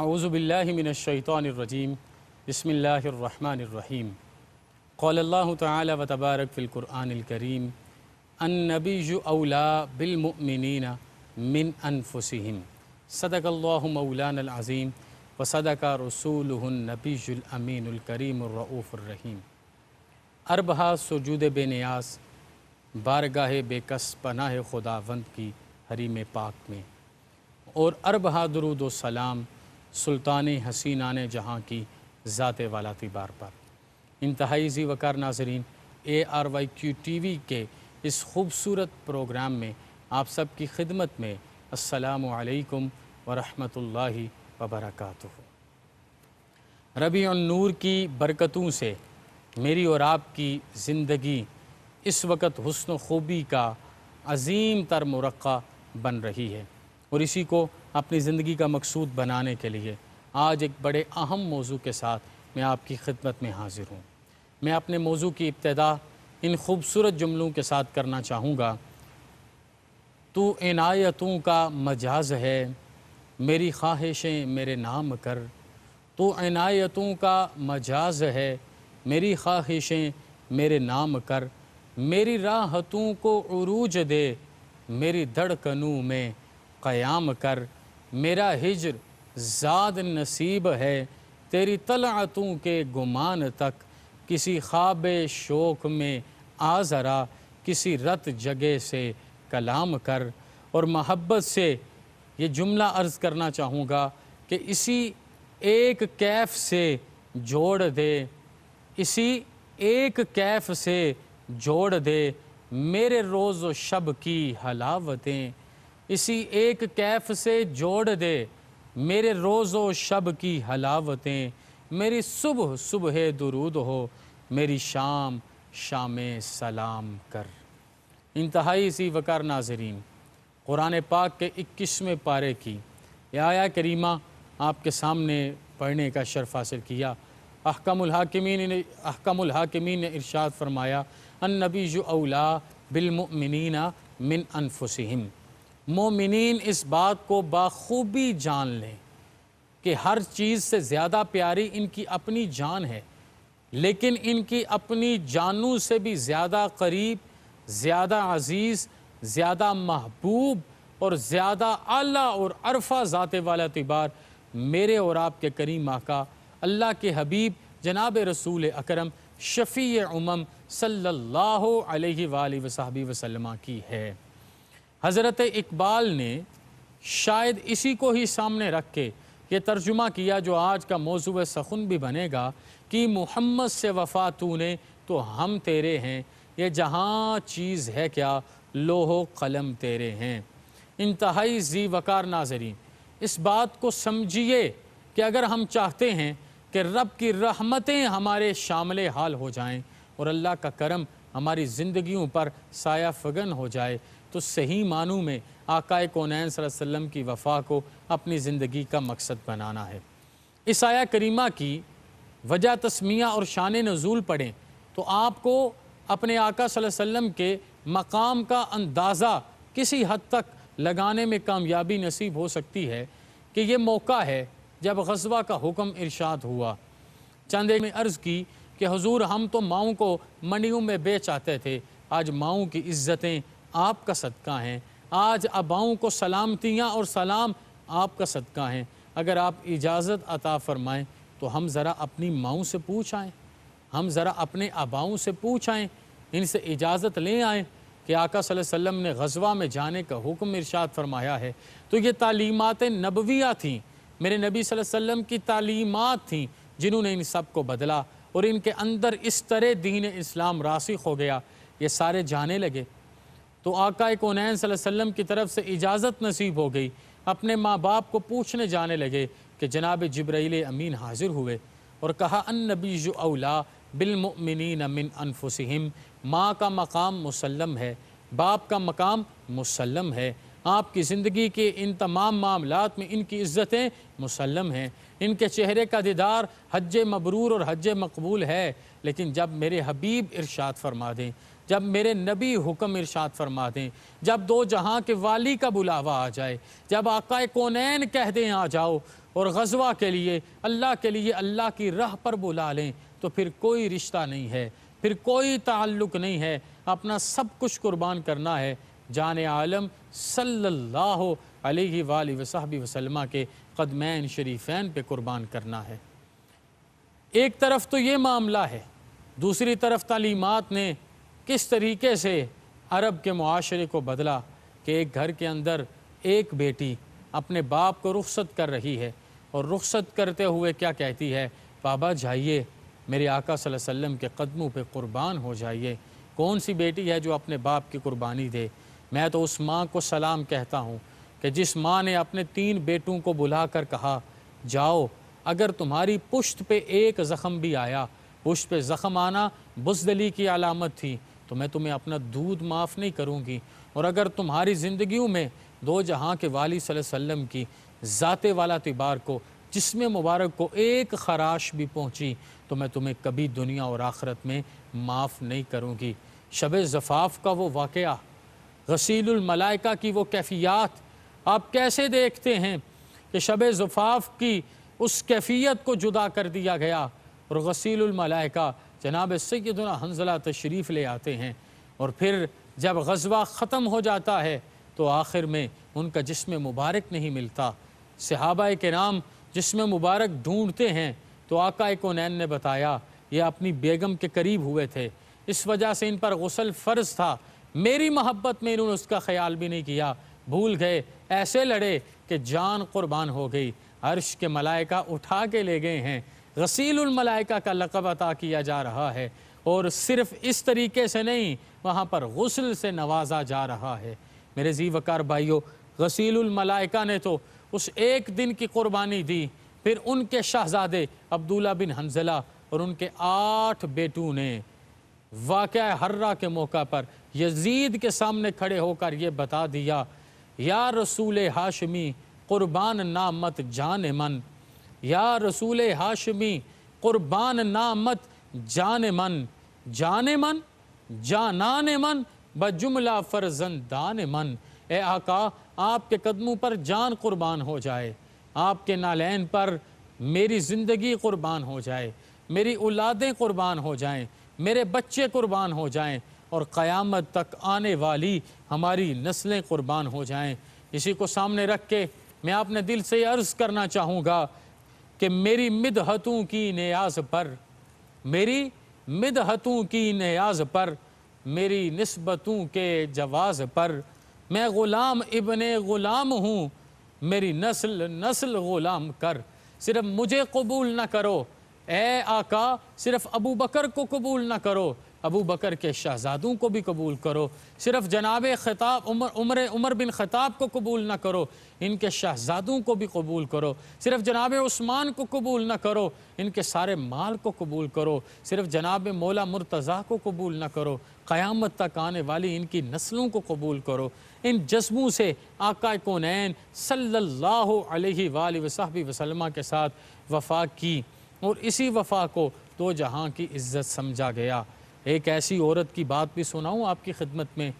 أعوذ بالله من الشيطان الرجيم بسم الله الرحمن الرحيم قال الله تعالى وتبارك في القرآن الكريم النبي أولى بالمؤمنين من أنفسهم صدق الله مولانا العظيم وصدق رسوله النبي الأمين الكريم الرؤوف الرحيم أربها سجود بنياس बारगाह बेकस पनाह खुदावंद की हरी में पाक में और अरब दरुद सलाम सुल्तान हसीना ने जहाँ की ज़ात वाला बार पर इंतहाई जी वकार नाजरीन A R Y Q T V के इस खूबसूरत प्रोग्राम में आप सब की खिदमत में असलकम वरहमल वबरक रबी नूर की बरकतों से मेरी और आपकी ज़िंदगी इस वक्त हसन खूबी का अजीम तर मरक़ा बन रही है और इसी को अपनी ज़िंदगी का मकसूद बनाने के लिए आज एक बड़े अहम मौजू के साथ मैं आपकी खिदमत में हाजिर हूँ मैं अपने मौजू की इब्तदा इन खूबसूरत जुमलों के साथ करना चाहूँगा तो इनायतों का मजाज है मेरी ख्वाहिशें मेरे नाम कर तो इनायतों का मजाज है मेरी ख्वाहिशें मेरे नाम कर मेरी राहतों को उरूज दे मेरी धड़कनों में क़याम कर मेरा हिजर ज़ाद नसीब है तेरी तलातों के गुमान तक किसी ख्वाब शोक में आ ज़रा किसी रत जगह से कलाम कर और महब्बत से ये जुमला अर्ज़ करना चाहूँगा कि इसी एक कैफ से जोड़ दे इसी एक कैफ से जोड़ दे मेरे रोज़ शब की हलावतें इसी एक कैफ से जोड़ दे मेरे रोज़ शब की हलावतें मेरी सुबह सुबह दुरूद हो मेरी शाम शाम सलाम कर इंतहाई इसी वकार नाजरीन क़ुरान पाक के इक्कीसवें पारे की आया करीमा आपके सामने पढ़ने का शर्फ हासिल किया अहकमहाकमीन अहकमहाकमीन ने इरशाद फरमाया अन नबी अवला बिलमिना मिन अनफुसहम मोमिन इस बात को बाखूबी जान लें कि हर चीज़ से ज़्यादा प्यारी इनकी अपनी जान है लेकिन इनकी अपनी जानों से भी ज़्यादा करीब ज़्यादा अज़ीज़ ज़्यादा महबूब और ज़्यादा आला और अरफा ज़ात वाला तबार मेरे और आपके करीम का अल्लाह के हबीब जनाब रसूल अकरम शफ़ी उमम सल्ला वसाबी वसलमा की है हज़रत इकबाल ने शायद इसी को ही सामने रख के ये तर्जुमा किया जो आज का मौजू सखुन भी बनेगा कि मोहम्मद से वफ़ा तो ने तो हम तेरे हैं ये जहाँ चीज़ है क्या लोहो कलम तेरे हैं इंतहाई जी वकार नाजरीन इस बात को समझिए कि अगर हम चाहते हैं कि रब की रहमतें हमारे शामिल हाल हो जाएं और अल्लाह का करम हमारी ज़िंदगियों पर साया फगन हो जाए तो सही मानू में आकाए कोनैन वसल्लम की वफ़ा को अपनी ज़िंदगी का मकसद बनाना है इस आया करीमा की वजह तस्मिया और शान नज़ूल पढ़ें तो आपको अपने आका वसल्लम के मकाम का अंदाज़ा किसी हद तक लगाने में कामयाबी नसीब हो सकती है कि ये मौका है जब गजबा का हुक्म इरशाद हुआ चंदे ने अर्ज़ की कि हजूर हम तो माओ को मंडियों में बेच आते थे आज माओ की इज्जतें आपका सदका हैं आज अबाओं को सलामतियाँ और सलाम आपका सदका हैं अगर आप इजाज़त अता फरमाएँ तो हम ज़रा अपनी माओ से पूछ आएँ हम ज़रा अपने आबाओं से पूछ आएँ इनसे इजाज़त ले आएँ कि आका वसम ने गजवा में जाने का हुक्म इरशाद फरमाया है तो ये तालीमत नबविया थी मेरे नबी वसल्लम की तालीमत थी जिन्होंने इन सब को बदला और इनके अंदर इस तरह दीन इस्लाम रासिक हो गया ये सारे जाने लगे तो आका कौनैन वसल्लम की तरफ से इजाज़त नसीब हो गई अपने माँ बाप को पूछने जाने लगे कि जनाब जब्रैल अमीन हाजिर हुए और कहा अन नबी जो अवला बिलमिन अमिन अनफुसम माँ का मकाम मुसलम है बाप का मकाम मुसलम है आपकी ज़िंदगी के इन तमाम मामलों में इनकी इज़्ज़तें मुसलम हैं इनके चेहरे का दीदार हज मबरूर और हज मकबूल है लेकिन जब मेरे हबीब इरशाद फरमा दें जब मेरे नबी हुक्म इरशाद फरमा दें जब दो जहाँ के वाली का बुलावा आ जाए जब आकाए कौनैन कह दें आ जाओ और गजवा के लिए अल्लाह के लिए अल्लाह की राह पर बुला लें तो फिर कोई रिश्ता नहीं है फिर कोई ताल्लुक़ नहीं है अपना सब कुछ कुर्बान करना है जान आलम सल्ला वसहब वसलमा के कदमैन शरीफैन पे कुर्बान करना है एक तरफ तो ये मामला है दूसरी तरफ तालीमत ने किस तरीके से अरब के माशरे को बदला कि एक घर के अंदर एक बेटी अपने बाप को रुख्सत कर रही है और रुख्सत करते हुए क्या कहती है बाबा जाइए मेरे आका वसल्लम के कदमों पे कुर्बान हो जाइए कौन सी बेटी है जो अपने बाप की कुर्बानी दे मैं तो उस माँ को सलाम कहता हूँ कि जिस माँ ने अपने तीन बेटों को बुला कर कहा जाओ अगर तुम्हारी पुश्त पे एक ज़ख़म भी आया पुश्त पे ज़ख़म आना बुजदली की अलामत थी तो मैं तुम्हें अपना दूध माफ़ नहीं करूँगी और अगर तुम्हारी ज़िंदगी में दो जहाँ के वाली वसम की ज़ाते वाला तिबार को जिसम मुबारक को एक खराश भी पहुँची तो मैं तुम्हें कभी दुनिया और आखरत में माफ़ नहीं करूँगी शब जफ़ाफ़ का वो वाक़ गसीलमलाइका की वो कैफियात आप कैसे देखते हैं कि शब जुफाफ की उस कैफियत को जुदा कर दिया गया और गसीलमलाइका जनाब सैदना हंजला तशरीफ़ ले आते हैं और फिर जब गजवा ख़त्म हो जाता है तो आखिर में उनका जिसम मुबारक नहीं मिलता सहाबा के नाम जिसम मुबारक ढूंढते हैं तो आका नैन ने बताया ये अपनी बेगम के करीब हुए थे इस वजह से इन पर गसल फ़र्ज था मेरी मोहब्बत में इन्होंने उसका ख्याल भी नहीं किया भूल गए ऐसे लड़े कि जान कुर्बान हो गई अर्श के मलाइका उठा के ले गए हैं गसीलमलाइका का लकब अता किया जा रहा है और सिर्फ इस तरीके से नहीं वहाँ पर गसल से नवाजा जा रहा है मेरे जी वकार भाइयों गसीलमलाइका ने तो उस एक दिन की कुर्बानी दी फिर उनके शहजादे अब्दुल्ला बिन हंजला और उनके आठ बेटों ने वाक़ हर्रा के मौका पर यजीद के सामने खड़े होकर ये बता दिया या रसूल हाशमी क़ुरबान मत जान मन या रसूल हाशमी क़ुरबान मत जान मन जान मन जानान मन बजुमला दान मन ए आका आपके कदमों पर जान कुर्बान हो जाए आपके नालैन पर मेरी ज़िंदगी कुर्बान हो जाए मेरी औलादें कुर्बान हो जाएं मेरे बच्चे कुर्बान हो जाएं और क़यामत तक आने वाली हमारी नस्लें कुर्बान हो जाएं इसी को सामने रख के मैं आपने दिल से अर्ज़ करना चाहूँगा कि मेरी मिदहतों की न्याज पर मेरी मिदहतों की न्याज पर मेरी नस्बतों के जवाज़ पर मैं ग़ुलाम इबन ग़ुलाम हूँ मेरी नस्ल नस्ल ग़ुलाम कर सिर्फ मुझे कबूल न करो ए आका सिर्फ अबू बकर को कबूल ना करो अबू बकर के शहजादों को भी कबूल करो सिर्फ जनाब खिताब उमर उमर उमर बिन खिताब को कबूल ना करो इनके शहजादों को भी कबूल करो सिर्फ जनाब उस्मान को कबूल ना करो इनके सारे माल को कबूल करो सिर्फ जनाब मौला मुर्तज़ा को कबूल ना करो क़यामत तक आने वाली इनकी नस्लों को कबूल करो इन जज्बों से आका कौन सल्ला वसहबी वसलमा के साथ वफा की और इसी वफा को दो तो जहाँ की इज्जत समझा गया एक ऐसी औरत की बात भी सुनाऊँ आपकी खिदमत में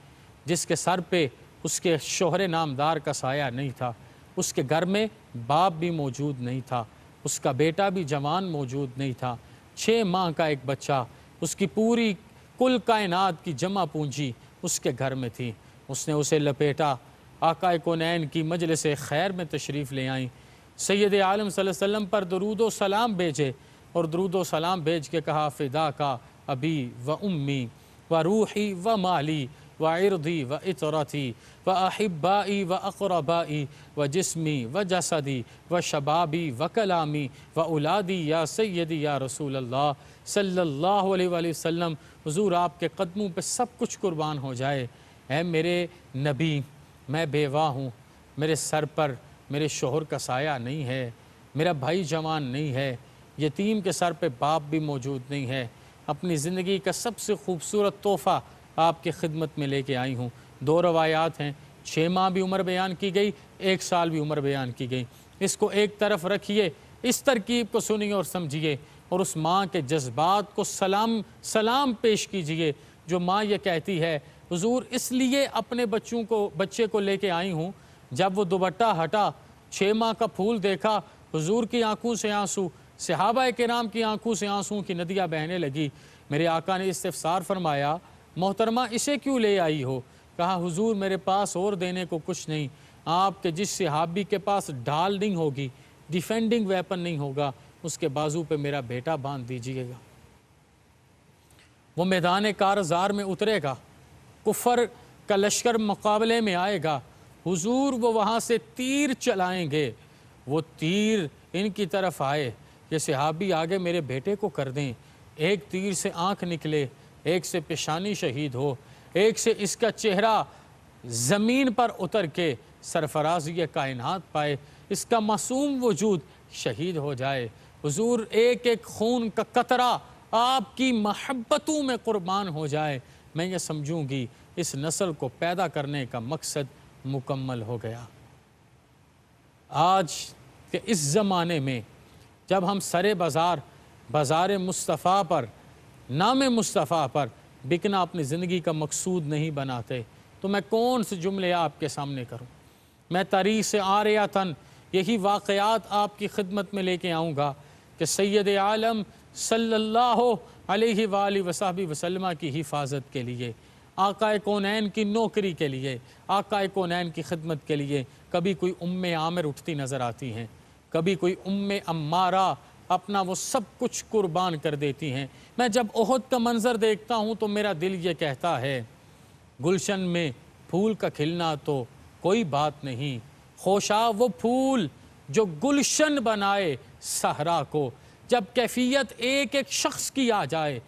जिसके सर पे उसके शोहर नामदार का साया नहीं था उसके घर में बाप भी मौजूद नहीं था उसका बेटा भी जवान मौजूद नहीं था छः माह का एक बच्चा उसकी पूरी कुल कायनात की जमा पूंजी उसके घर में थी उसने उसे लपेटा आकाए को नैन की मजल से खैर में तशरीफ़ ले आई सैद आलम वसम पर दरूद सलाम भेजे और दरूद सलाम भेज के कहा फ़िदा का अबी व उम्मी व रूही व माली व इर्दी व इतरती व अहिब्बाई व अकरबाई व जिसमी व जसदी व शबाबी व कलामी व उलादी या सैदी या रसूल अल्लाह सल्लल्लाहु अलैहि वसल्लम हुजूर आपके कदमों पर सब कुछ कुर्बान हो जाए ऐ मेरे नबी मैं बेवा हूँ मेरे सर पर मेरे शोहर का साया नहीं है मेरा भाई जवान नहीं है यतीम के सर पे बाप भी मौजूद नहीं है अपनी ज़िंदगी का सबसे खूबसूरत तोहफ़ा आपके खिदमत में लेके आई हूँ दो रवायात हैं छः माह भी उम्र बयान की गई एक साल भी उम्र बयान की गई इसको एक तरफ रखिए इस तरकीब को सुनिए और समझिए और उस माँ के जज्बात को सलाम सलाम पेश कीजिए जो माँ ये कहती है हजूर इसलिए अपने बच्चों को बच्चे को लेके आई हूँ जब वो दुबट्टा हटा छः माह का फूल देखा हजूर की आंखों से आंसू सहाबा के नाम की आंखों से आंसू की नदियाँ बहने लगी मेरे आका ने इस्तफसार फरमाया मोहतरमा इसे क्यों ले आई हो कहा हुजूर मेरे पास और देने को कुछ नहीं आपके जिस सिहाबी के पास ढाल नहीं होगी डिफेंडिंग वेपन नहीं होगा उसके बाजू पे मेरा बेटा बांध दीजिएगा वो मैदान कारजार में उतरेगा कुफर का लश्कर मुकाबले में आएगा हुजूर वो वहाँ से तीर चलाएंगे वो तीर इनकी तरफ आए ये सिहाबी आगे मेरे बेटे को कर दें एक तीर से आंख निकले एक से पेशानी शहीद हो एक से इसका चेहरा ज़मीन पर उतर के सरफराज ये कायनात पाए इसका मासूम वजूद शहीद हो जाए हुजूर एक एक खून का कतरा आपकी महब्बतों में कुर्बान हो जाए मैं ये समझूंगी इस नस्ल को पैदा करने का मकसद मुकम्मल हो गया आज के इस ज़माने में जब हम सरे बाज़ार बाज़ार मुस्तफ़ा पर नाम मुस्तफ़ा पर बिकना अपनी ज़िंदगी का मकसूद नहीं बनाते तो मैं कौन से जुमले आपके सामने करूं? मैं तारीख से आ था यही वाक़ात आपकी खिदमत में लेके आऊँगा कि सैद आलम सल्लल्लाहु अलैहि वसहबी वसलमा की हिफाजत के लिए आकाए कौन की नौकरी के लिए आकाए कौन की खिदमत के लिए कभी कोई उम आमिर उठती नज़र आती हैं कभी कोई उम अम्मारा अपना वो सब कुछ कुर्बान कर देती हैं मैं जब ओहद का मंज़र देखता हूँ तो मेरा दिल ये कहता है गुलशन में फूल का खिलना तो कोई बात नहीं खोशा वो फूल जो गुलशन बनाए सहरा को जब कैफियत एक एक शख्स की आ जाए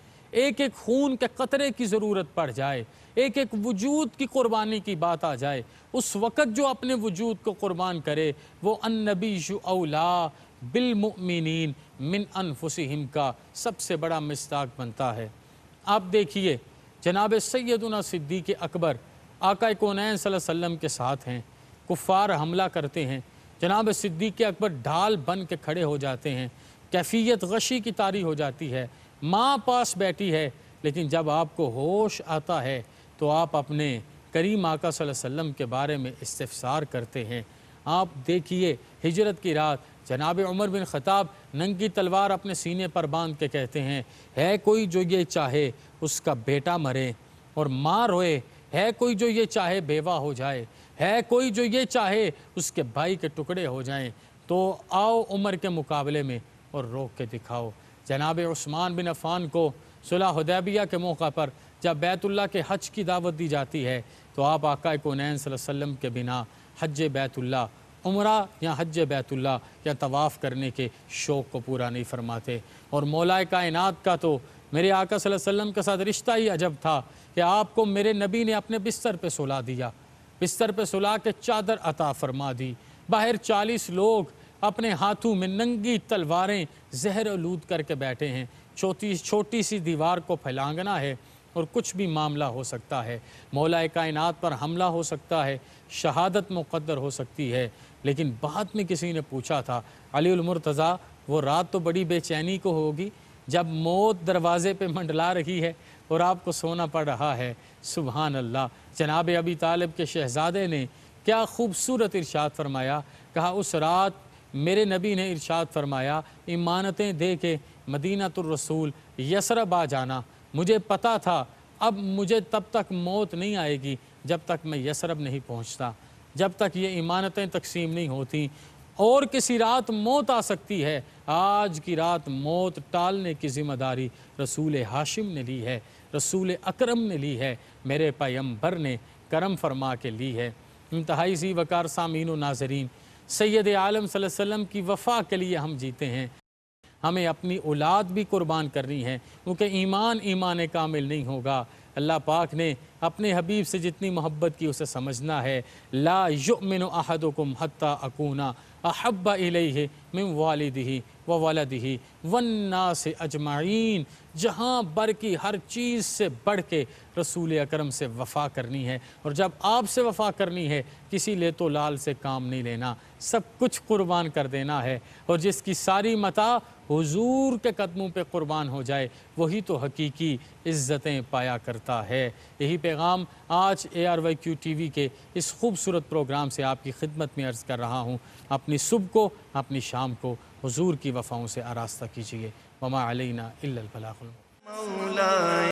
एक एक खून के कतरे की ज़रूरत पड़ जाए एक एक वजूद की कुर्बानी की बात आ जाए उस वक़्त जो अपने वजूद को कुर्बान करे वो अनबी शुला बिलमिन मिन अनफुसम का सबसे बड़ा मस्ताक बनता है आप देखिए जनाब सैदना सिद्दीक अकबर आका कोनैन सल्लम के साथ हैं कुफ़ार हमला करते हैं जनाब सिद्दीक अकबर ढाल बन के खड़े हो जाते हैं कैफियत गशी की तारी हो जाती है माँ पास बैठी है लेकिन जब आपको होश आता है तो आप अपने करीम आका वसल्लम के बारे में इस्तफसार करते हैं आप देखिए हिजरत की रात जनाब उमर बिन ख़ताब नंगी तलवार अपने सीने पर बांध के कहते हैं है कोई जो ये चाहे उसका बेटा मरे और माँ रोए है कोई जो ये चाहे बेवा हो जाए है कोई जो ये चाहे उसके भाई के टुकड़े हो जाएं तो आओ उमर के मुकाबले में और रोक के दिखाओ जनाब उस्मान बिन अफ़ान को सुलह उदैबिया के मौका पर जब बैतुल्ला के हज की दावत दी जाती है तो आप आका कोनैन सल्लम के बिना हज बैतुल्ला उम्रा या हज बैतुल्ला या तवाफ़ करने के शौक़ को पूरा नहीं फरमाते और मौलाए कायनात का तो मेरे आका वसल्लम के साथ रिश्ता ही अजब था कि आपको मेरे नबी ने अपने बिस्तर पर सुला दिया बिस्तर पर सुला के चादर अता फरमा दी बाहर चालीस लोग अपने हाथों में नंगी तलवारें जहर लूद करके बैठे हैं छोटी छोटी सी दीवार को फैलांगना है और कुछ भी मामला हो सकता है मौला कायनात पर हमला हो सकता है शहादत मुकद्दर हो सकती है लेकिन बाद में किसी ने पूछा था अलीमरतज़ा वो रात तो बड़ी बेचैनी को होगी जब मौत दरवाज़े पे मंडला रही है और आपको सोना पड़ रहा है सुबहान अल्लाह जनाब अबी तालब के शहजादे ने क्या खूबसूरत इरशाद फरमाया कहा उस रात मेरे नबी ने इरशाद फरमाया इमानतें दे के मदीना तो रसूल यसरब आ जाना मुझे पता था अब मुझे तब तक मौत नहीं आएगी जब तक मैं यसरब नहीं पहुंचता जब तक ये इमानतें तकसीम नहीं होती और किसी रात मौत आ सकती है आज की रात मौत टालने की जिम्मेदारी रसूल हाशिम ने ली है रसूल अकरम ने ली है मेरे पैम्बर ने करम फरमा के ली है इंतहाई सी वकार सामीन नाजरीन सैद आलम वसम की वफ़ा के लिए हम जीते हैं हमें अपनी औलाद भी कुर्बान करनी है क्योंकि ईमान ईमान कामिल नहीं होगा अल्लाह पाक ने अपने हबीब से जितनी मोहब्बत की उसे समझना है ला युमिन अहदुकुम हत्ता अकूना अहब्बा इलैहि मिम वालदी व वालदी वन्ना से अजमाइन जहाँ बर की हर चीज़ से बढ़ के रसूल अकरम से वफ़ा करनी है और जब आपसे वफ़ा करनी है किसी ले तो लाल से काम नहीं लेना सब कुछ कुर्बान कर देना है और जिसकी सारी मता हुजूर के कदमों पे कुर्बान हो जाए वही तो हकीकी इज़्ज़तें पाया करता है यही पैगाम आज A R Y Q T V के इस खूबसूरत प्रोग्राम से आपकी खिदमत में अर्ज़ कर रहा हूँ अपनी सुबह को अपनी शाम को हजूर की वफ़ाओं से आरास्ता कीजिए ममा अलना इल्लल